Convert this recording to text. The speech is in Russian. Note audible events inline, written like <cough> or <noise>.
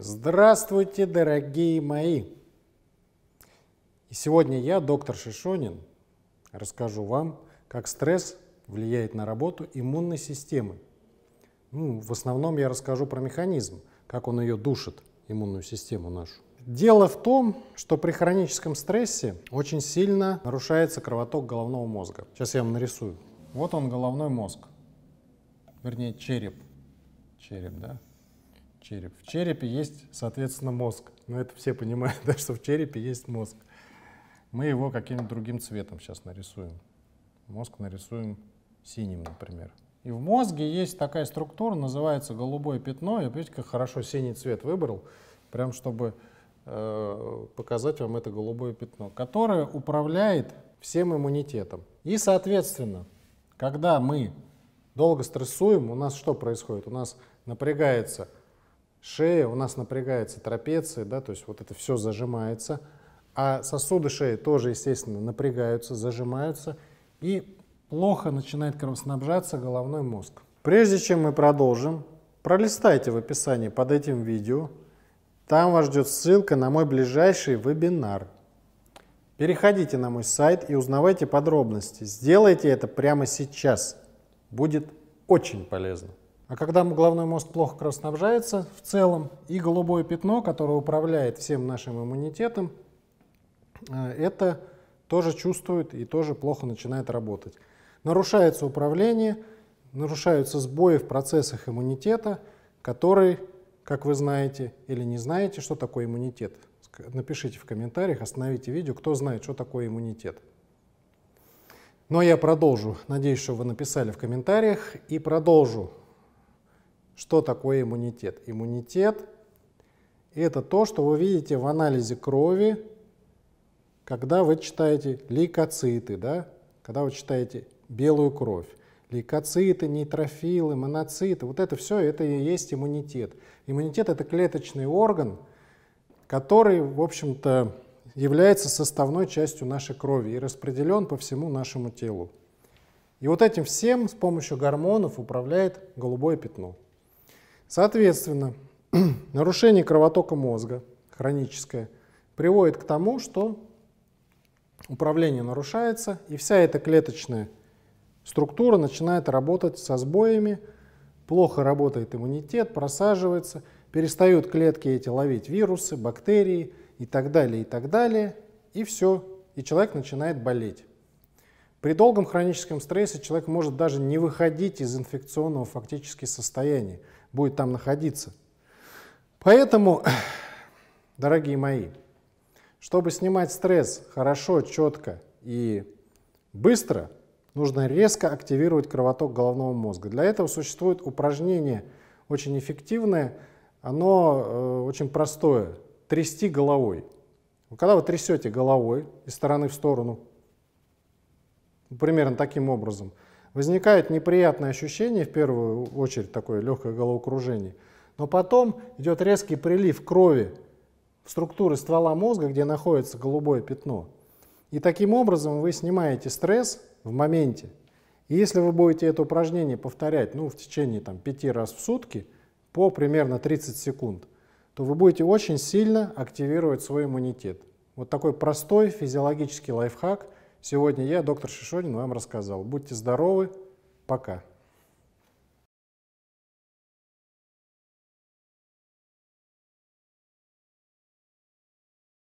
Здравствуйте, дорогие мои! И сегодня я, доктор Шишонин, расскажу вам, как стресс влияет на работу иммунной системы. Ну, в основном я расскажу про механизм, как он ее душит, иммунную систему нашу. Дело в том, что при хроническом стрессе очень сильно нарушается кровоток головного мозга. Сейчас я вам нарисую. Вот он, головной мозг. Вернее, череп. Череп, да? череп. В черепе есть, соответственно, мозг. Но ну, это все понимают, <laughs> да, что в черепе есть мозг. Мы его каким нибудь другим цветом сейчас нарисуем. Мозг нарисуем синим, например. И в мозге есть такая структура, называется голубое пятно. Я, видите, как хорошо синий цвет выбрал, прям чтобы э, показать вам это голубое пятно, которое управляет всем иммунитетом. И, соответственно, когда мы долго стрессуем, у нас что происходит? У нас напрягается шея, у нас напрягается трапеция, да, то есть вот это все зажимается, а сосуды шеи тоже, естественно, напрягаются, зажимаются, и плохо начинает кровоснабжаться головной мозг. Прежде чем мы продолжим, пролистайте в описании под этим видео, там вас ждет ссылка на мой ближайший вебинар. Переходите на мой сайт и узнавайте подробности. Сделайте это прямо сейчас. Будет очень полезно. А когда головной мозг плохо кровоснабжается в целом, и голубое пятно, которое управляет всем нашим иммунитетом, э, это тоже чувствует и тоже плохо начинает работать. Нарушается управление, нарушаются сбои в процессах иммунитета, который, как вы знаете или не знаете, что такое иммунитет. Напишите в комментариях, остановите видео, кто знает, что такое иммунитет. Но ну, а я продолжу, надеюсь, что вы написали в комментариях, и продолжу что такое иммунитет? Иммунитет – это то, что вы видите в анализе крови, когда вы читаете лейкоциты, да? когда вы читаете белую кровь. Лейкоциты, нейтрофилы, моноциты, вот это все, это и есть иммунитет. Иммунитет – это клеточный орган, который, в общем-то, является составной частью нашей крови и распределен по всему нашему телу. И вот этим всем с помощью гормонов управляет голубое пятно. Соответственно, <clears throat> нарушение кровотока мозга хроническое приводит к тому, что управление нарушается, и вся эта клеточная структура начинает работать со сбоями, плохо работает иммунитет, просаживается, перестают клетки эти ловить вирусы, бактерии и так далее, и так далее, и все, и человек начинает болеть. При долгом хроническом стрессе человек может даже не выходить из инфекционного фактически состояния будет там находиться. Поэтому, <sighs> дорогие мои, чтобы снимать стресс хорошо, четко и быстро, нужно резко активировать кровоток головного мозга. Для этого существует упражнение очень эффективное, оно э, очень простое. Трясти головой. Когда вы трясете головой из стороны в сторону, примерно таким образом – Возникает неприятное ощущение, в первую очередь такое легкое головокружение, но потом идет резкий прилив крови в структуры ствола мозга, где находится голубое пятно. И таким образом вы снимаете стресс в моменте. И если вы будете это упражнение повторять ну, в течение там, 5 раз в сутки по примерно 30 секунд, то вы будете очень сильно активировать свой иммунитет. Вот такой простой физиологический лайфхак – Сегодня я, доктор Шишонин, вам рассказал. Будьте здоровы. Пока.